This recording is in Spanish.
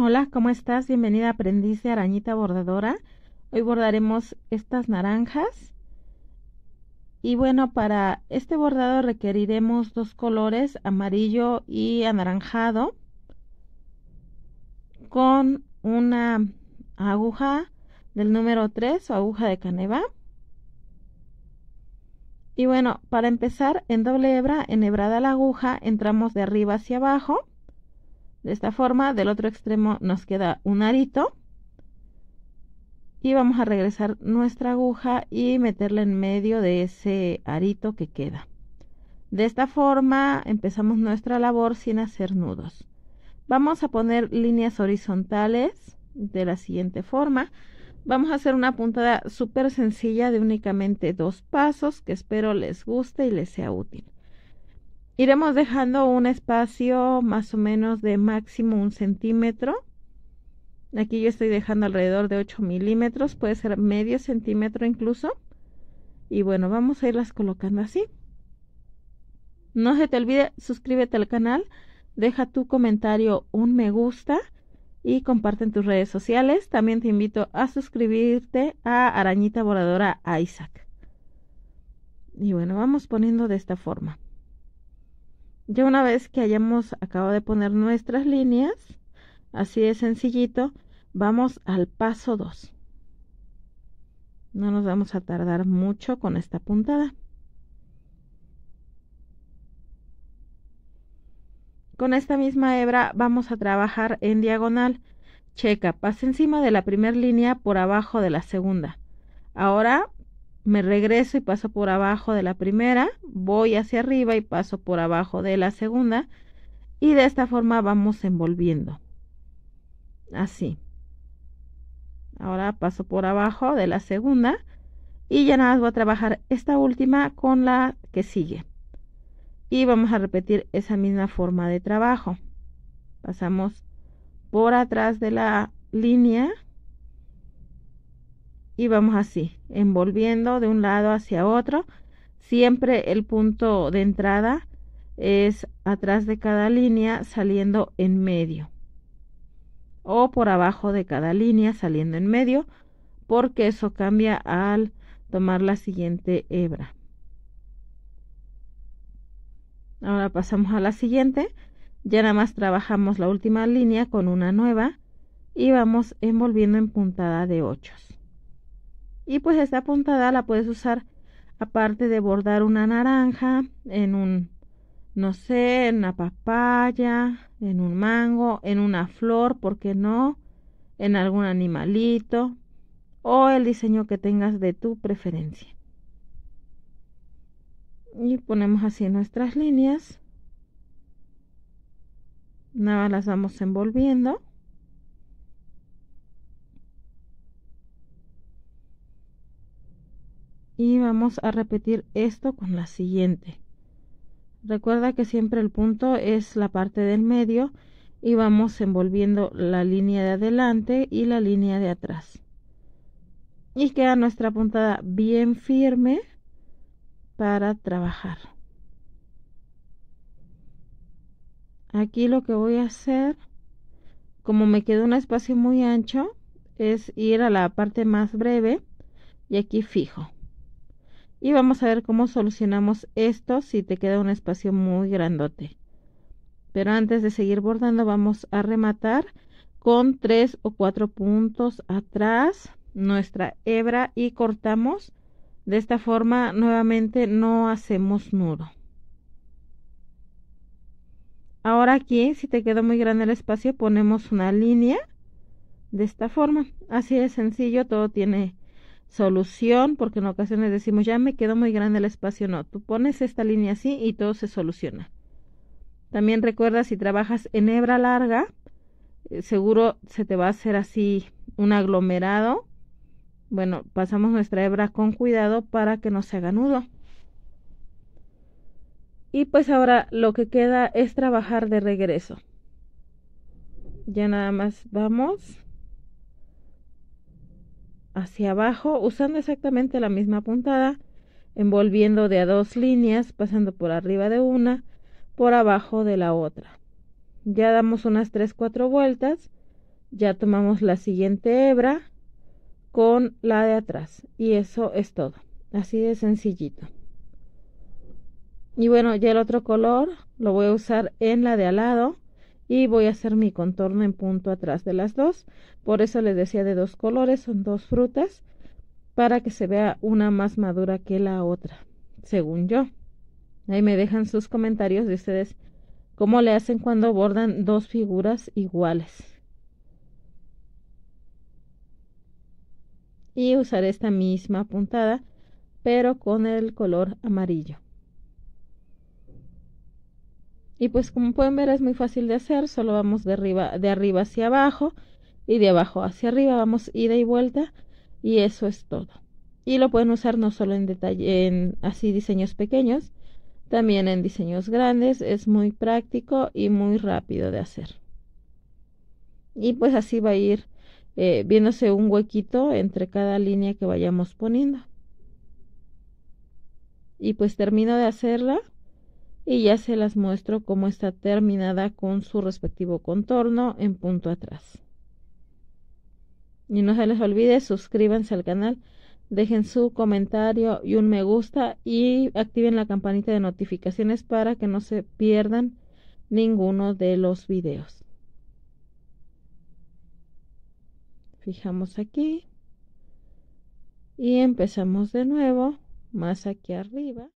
Hola, ¿cómo estás? Bienvenida aprendiz de arañita bordadora. Hoy bordaremos estas naranjas. Y bueno, para este bordado requeriremos dos colores, amarillo y anaranjado, con una aguja del número 3 o aguja de caneva. Y bueno, para empezar en doble hebra, enhebrada la aguja, entramos de arriba hacia abajo de esta forma del otro extremo nos queda un arito y vamos a regresar nuestra aguja y meterla en medio de ese arito que queda de esta forma empezamos nuestra labor sin hacer nudos vamos a poner líneas horizontales de la siguiente forma vamos a hacer una puntada súper sencilla de únicamente dos pasos que espero les guste y les sea útil Iremos dejando un espacio más o menos de máximo un centímetro. Aquí yo estoy dejando alrededor de 8 milímetros, puede ser medio centímetro incluso. Y bueno, vamos a irlas colocando así. No se te olvide, suscríbete al canal, deja tu comentario, un me gusta y comparte en tus redes sociales. También te invito a suscribirte a Arañita Voladora Isaac. Y bueno, vamos poniendo de esta forma. Ya una vez que hayamos acabado de poner nuestras líneas, así de sencillito, vamos al paso 2. No nos vamos a tardar mucho con esta puntada. Con esta misma hebra vamos a trabajar en diagonal. Checa, pasa encima de la primera línea por abajo de la segunda. Ahora me regreso y paso por abajo de la primera, voy hacia arriba y paso por abajo de la segunda y de esta forma vamos envolviendo. Así. Ahora paso por abajo de la segunda y ya nada más voy a trabajar esta última con la que sigue. Y vamos a repetir esa misma forma de trabajo. Pasamos por atrás de la línea y vamos así, envolviendo de un lado hacia otro. Siempre el punto de entrada es atrás de cada línea saliendo en medio o por abajo de cada línea saliendo en medio porque eso cambia al tomar la siguiente hebra. Ahora pasamos a la siguiente. Ya nada más trabajamos la última línea con una nueva y vamos envolviendo en puntada de ochos. Y pues esta puntada la puedes usar aparte de bordar una naranja en un, no sé, en una papaya, en un mango, en una flor, ¿por qué no? En algún animalito o el diseño que tengas de tu preferencia. Y ponemos así nuestras líneas. Nada las vamos envolviendo. y vamos a repetir esto con la siguiente. Recuerda que siempre el punto es la parte del medio y vamos envolviendo la línea de adelante y la línea de atrás. Y queda nuestra puntada bien firme para trabajar. Aquí lo que voy a hacer, como me quedó un espacio muy ancho, es ir a la parte más breve y aquí fijo y vamos a ver cómo solucionamos esto si te queda un espacio muy grandote. Pero antes de seguir bordando vamos a rematar con tres o cuatro puntos atrás nuestra hebra y cortamos. De esta forma nuevamente no hacemos nudo. Ahora aquí, si te quedó muy grande el espacio, ponemos una línea de esta forma. Así de sencillo, todo tiene solución, porque en ocasiones decimos, ya me quedó muy grande el espacio, no, tú pones esta línea así y todo se soluciona. También recuerda si trabajas en hebra larga, eh, seguro se te va a hacer así un aglomerado. Bueno, pasamos nuestra hebra con cuidado para que no se haga nudo. Y pues ahora lo que queda es trabajar de regreso. Ya nada más vamos hacia abajo usando exactamente la misma puntada, envolviendo de a dos líneas, pasando por arriba de una, por abajo de la otra. Ya damos unas 3-4 vueltas, ya tomamos la siguiente hebra con la de atrás y eso es todo, así de sencillito. Y bueno, ya el otro color lo voy a usar en la de al lado y voy a hacer mi contorno en punto atrás de las dos por eso les decía de dos colores son dos frutas para que se vea una más madura que la otra según yo ahí me dejan sus comentarios de ustedes cómo le hacen cuando bordan dos figuras iguales y usaré esta misma puntada pero con el color amarillo y pues como pueden ver es muy fácil de hacer solo vamos de arriba de arriba hacia abajo y de abajo hacia arriba vamos ida y vuelta y eso es todo y lo pueden usar no solo en detalle en así diseños pequeños también en diseños grandes es muy práctico y muy rápido de hacer y pues así va a ir eh, viéndose un huequito entre cada línea que vayamos poniendo y pues termino de hacerla y ya se las muestro cómo está terminada con su respectivo contorno en punto atrás. Y no se les olvide, suscríbanse al canal, dejen su comentario y un me gusta y activen la campanita de notificaciones para que no se pierdan ninguno de los videos. Fijamos aquí y empezamos de nuevo más aquí arriba.